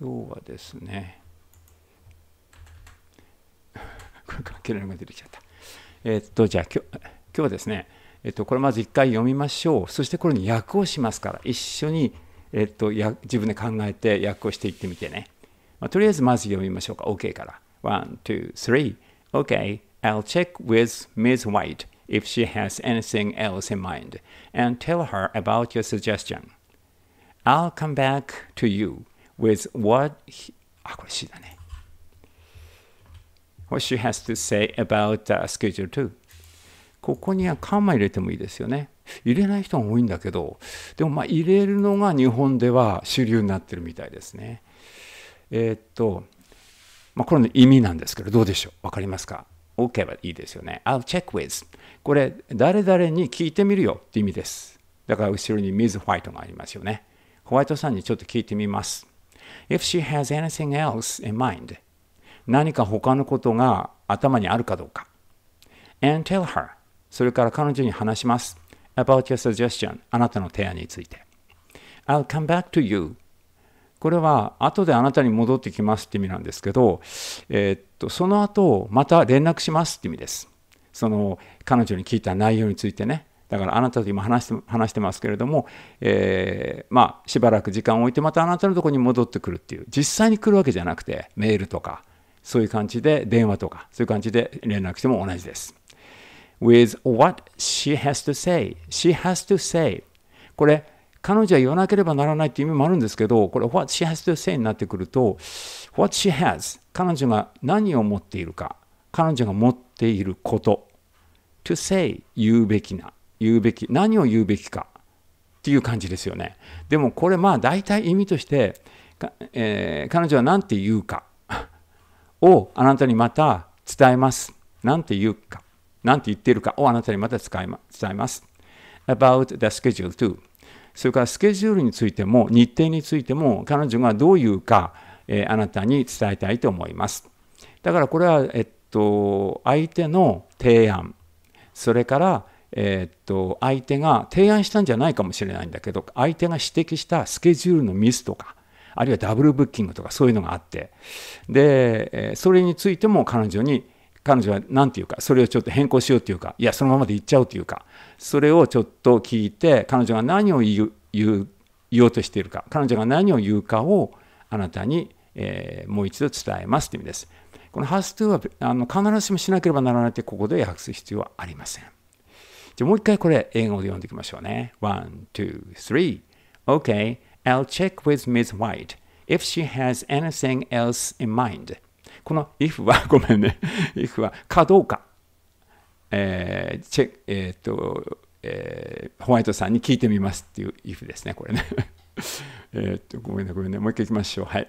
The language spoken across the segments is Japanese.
今日はですね、これ関係ないのが出てきちゃった。えー、っと、じゃあ今日、今日はですね、えっと、これまず一回読みましょう。そしてこれに訳をしますから、一緒に、えっと、や自分で考えて訳をしていってみてね。まあ、とりあえずまず読みましょうか。OK から。One, two, three. OK, I'll check with Ms. White if she has anything else in mind and tell her about your suggestion. I'll come back to you with what he, あこれ C だね what she has to say about、h schedule ここにはカンマ入れてもいいですよね入れない人が多いんだけどでもまあ入れるのが日本では主流になってるみたいですねえー、っと、まあ、これの意味なんですけどどうでしょう分かりますか OK はいいですよね。I'll check with. これ、誰々に聞いてみるよって意味です。だから後ろに Ms. ホワイトがありますよね。ホワイトさんにちょっと聞いてみます。if she has anything else in mind 何か他のことが頭にあるかどうか and tell her それから彼女に話します about your suggestion あなたの提案について I'll come back to you これは後であなたに戻ってきますって意味なんですけど、えー、っとその後また連絡しますって意味ですその彼女に聞いた内容についてねだからあなたと今話して話してますけれども、えー、まあしばらく時間を置いてまたあなたのところに戻ってくるっていう実際に来るわけじゃなくてメールとかそういう感じで電話とかそういう感じで連絡しても同じです。with what she has to say she has to say これ彼女は言わなければならないっていう意味もあるんですけどこれ what she has to say になってくると what she has 彼女が何を持っているか彼女が持っていること to say 言うべきな言うべき何を言うべきかっていう感じですよねでもこれまあ大体意味として、えー、彼女は何て言うかをあなたにまた伝えます何て言うか何て言っているかをあなたにまたま伝えます about the schedule too それからスケジュールについても日程についても彼女がどういうか、えー、あなたに伝えたいと思いますだからこれはえっと相手の提案それからえー、っと相手が提案したんじゃないかもしれないんだけど相手が指摘したスケジュールのミスとかあるいはダブルブッキングとかそういうのがあってでそれについても彼女に彼女は何て言うかそれをちょっと変更しようっていうかいやそのままで言っちゃうというかそれをちょっと聞いて彼女が何を言う言おうとしているか彼女が何を言うかをあなたに、えー、もう一度伝えますていう意味です。この has to はあの必ずしもしなければならないってここで訳す必要はありません。じゃもう一回これ英語で読んでいきましょうね。One, two, three. Okay, I'll check with Miss White if she has anything else in mind. この if は、ごめんね。if は、かどうか。えー、チェえっ、ー、と、えー、ホワイトさんに聞いてみますっていう if ですね、これね。えっと、ごめんね、ごめんね。もう一回いきましょう。はい。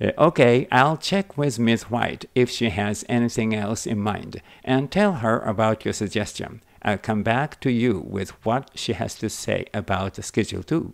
Okay, I'll check with Miss White if she has anything else in mind and tell her about your suggestion. I'll come back to you with what she has to say about Schedule 2.